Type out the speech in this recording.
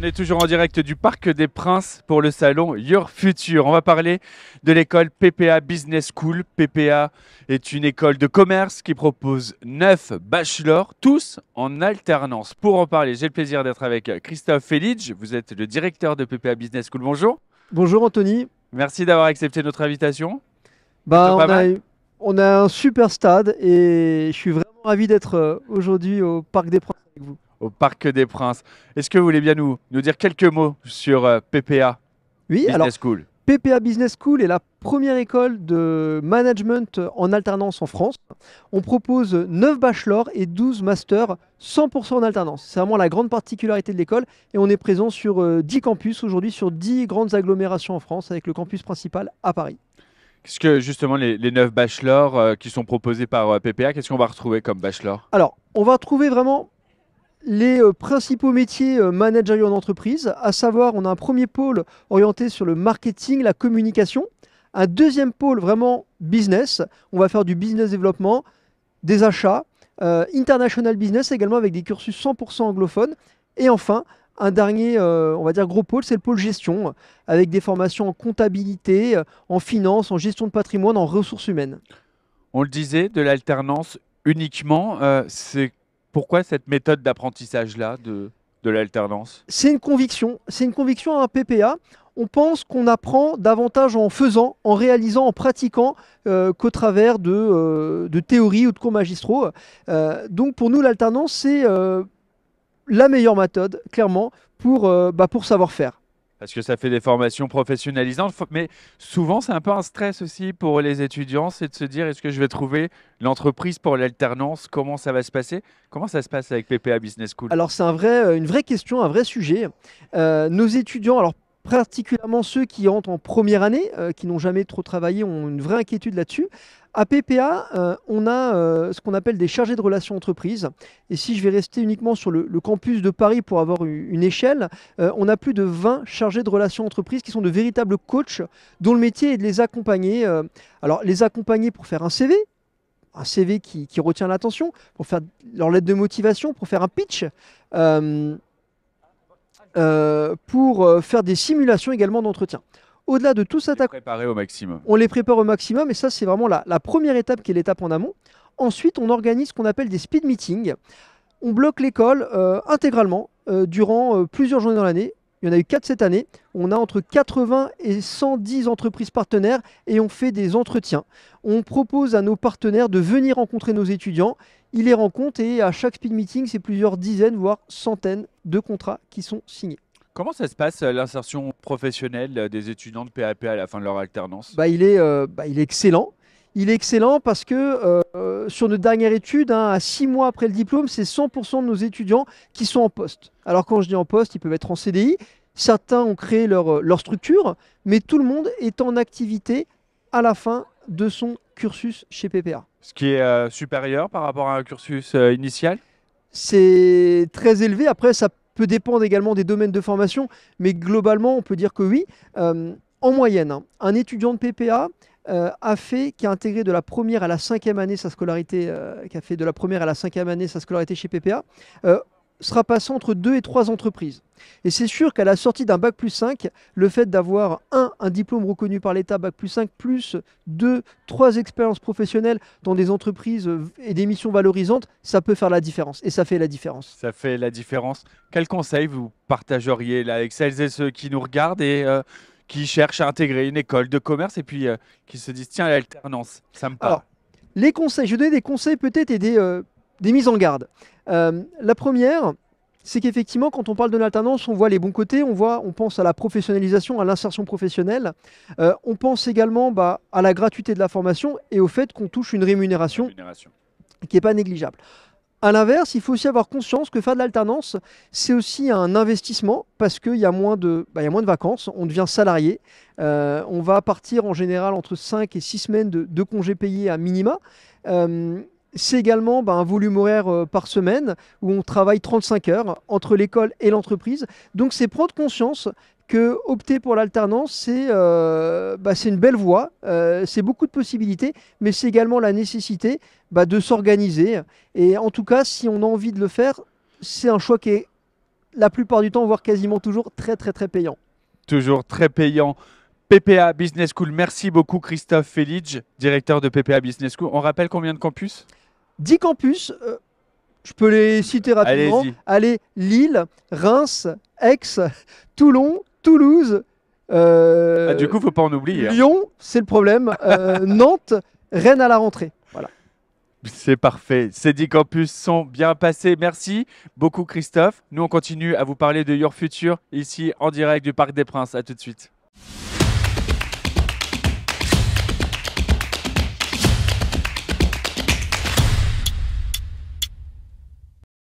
On est toujours en direct du Parc des Princes pour le salon Your Future. On va parler de l'école PPA Business School. PPA est une école de commerce qui propose neuf bachelors, tous en alternance. Pour en parler, j'ai le plaisir d'être avec Christophe Felidge. Vous êtes le directeur de PPA Business School. Bonjour. Bonjour Anthony. Merci d'avoir accepté notre invitation. Bah, on, a, un super stade et je suis vraiment ravi d'être euh, aujourd'hui au Parc des Princes avec vous au Parc des Princes. Est-ce que vous voulez bien nous, nous dire quelques mots sur euh, PPA Oui, Business alors, School PPA Business School est la première école de management en alternance en France. On propose 9 bachelors et 12 masters 100% en alternance. C'est vraiment la grande particularité de l'école et on est présent sur 10 euh, campus aujourd'hui, sur 10 grandes agglomérations en France avec le campus principal à Paris. Qu'est-ce que justement les, 9 bachelors euh, qui sont proposés par PPA, qu'est-ce qu'on va retrouver comme bachelors Alors, on va retrouver vraiment les euh, principaux métiers euh, managériaux en entreprise, à savoir on a un premier pôle orienté sur le marketing, la communication, un deuxième pôle vraiment business, on va faire du business développement, des achats, euh, international business également avec des cursus 100% anglophones, et enfin un dernier, on va dire gros pôle, c'est le pôle gestion, avec des formations en comptabilité, en finance, en gestion de patrimoine, en ressources humaines. On le disait, de l'alternance uniquement, c'est pourquoi cette méthode d'apprentissage-là de, l'alternance C'est une conviction. C'est une conviction à un PPA. On pense qu'on apprend davantage en faisant, en réalisant, en pratiquant euh, qu'au travers euh, de, théories ou de cours magistraux. Euh, donc pour nous, l'alternance, c'est la meilleure méthode, clairement, pour, bah, pour savoir faire parce que ça fait des formations professionnalisantes, mais souvent c'est un peu un stress aussi pour les étudiants, c'est de se dire est-ce que je vais trouver l'entreprise pour l'alternance, comment ça va se passer Comment ça se passe avec PPA Business School Alors c'est un vrai, euh, une vraie question, un vrai sujet. Euh, nos étudiants, alors particulièrement ceux qui rentrent en première année, euh, qui n'ont jamais trop travaillé, ont une vraie inquiétude là-dessus. À PPA, euh, on a euh, ce qu'on appelle des chargés de relations entreprises. Et si je vais rester uniquement sur le, campus de Paris pour avoir une, échelle, on a plus de 20 chargés de relations entreprises qui sont de véritables coachs dont le métier est de les accompagner. alors, les accompagner pour faire un CV, un CV qui retient l'attention, pour faire leur lettre de motivation, pour faire un pitch. Euh, pour euh, faire des simulations également d'entretien. Au-delà de tout ça, on les prépare au maximum et ça c'est vraiment la, première étape qui est l'étape en amont. Ensuite, on organise ce qu'on appelle des speed meetings. On bloque l'école euh, intégralement durant plusieurs journées dans l'année il y en a eu 4 cette année. On a entre 80 et 110 entreprises partenaires et on fait des entretiens. On propose à nos partenaires de venir rencontrer nos étudiants. Ils les rencontrent et à chaque speed meeting, c'est plusieurs dizaines, voire centaines de contrats qui sont signés. Comment ça se passe euh, l'insertion professionnelle euh, des étudiants de PAP à la fin de leur alternance bah, il, est, euh, bah, il est excellent. Il est excellent parce que euh, sur notre dernière étude, hein, à six mois après le diplôme, c'est 100% de nos étudiants qui sont en poste. Alors quand je dis en poste, ils peuvent être en CDI. Certains ont créé euh, leur, structure, mais tout le monde est en activité à la fin de son cursus chez PPA. Ce qui est euh, supérieur par rapport à un cursus initial C'est très élevé. Après, ça peut dépendre également des domaines de formation, mais globalement, on peut dire que oui. en moyenne, hein, un étudiant de PPA euh, a fait, qui a intégré de la première à la cinquième année sa scolarité, euh, qui a fait de la première à la cinquième année sa scolarité chez PPA, euh, sera passé entre deux et trois entreprises. Et c'est sûr qu'à la sortie d'un bac plus 5, le fait d'avoir un, un diplôme reconnu par l'État, bac plus 5, plus deux, trois expériences professionnelles dans des entreprises et des missions valorisantes, ça peut faire la différence. Et ça fait la différence. Ça fait la différence. Quel conseil vous partageriez là avec celles et ceux qui nous regardent et qui cherchent à intégrer une école de commerce et puis euh, qui se disent tiens, l'alternance, ça me parle. Alors, les conseils, je vais donner des conseils peut-être et des, euh, des, mises en garde. Euh, la première, c'est qu'effectivement, quand on parle de l'alternance, on voit les bons côtés, on, voit, on pense à la professionnalisation, à l'insertion professionnelle. on pense également bah, à la gratuité de la formation et au fait qu'on touche une rémunération, rémunération. qui n'est pas négligeable. A l'inverse, il faut aussi avoir conscience que faire de l'alternance, c'est aussi un investissement parce qu'il y, a moins de, bah, moins de vacances, on devient salarié, euh, on va partir en général entre 5 et 6 semaines de, congés payés à minima. Euh, c'est également bah, un volume horaire euh, par semaine où on travaille 35 heures entre l'école et l'entreprise. Donc c'est prendre conscience que opter pour l'alternance, c'est euh, bah, une belle voie, euh, c'est beaucoup de possibilités, mais c'est également la nécessité bah, de s'organiser. Et en tout cas, si on a envie de le faire, c'est un choix qui est la plupart du temps, voire quasiment toujours, très très très payant. Toujours très payant. PPA Business School, merci beaucoup Christophe Felidge, directeur de PPA Business School. On rappelle combien de campus Dix campus, euh, je peux les citer rapidement. Allez, Lille, Reims, Aix, Toulon, Toulouse. Euh, ah, du coup, faut pas en oublier. Hein. Lyon, c'est le problème. Euh, Nantes, Rennes à la rentrée. Voilà. C'est parfait. Ces dix campus sont bien passés. Merci beaucoup, Christophe. Nous, on continue à vous parler de Your Future ici en direct du Parc des Princes. À tout de suite.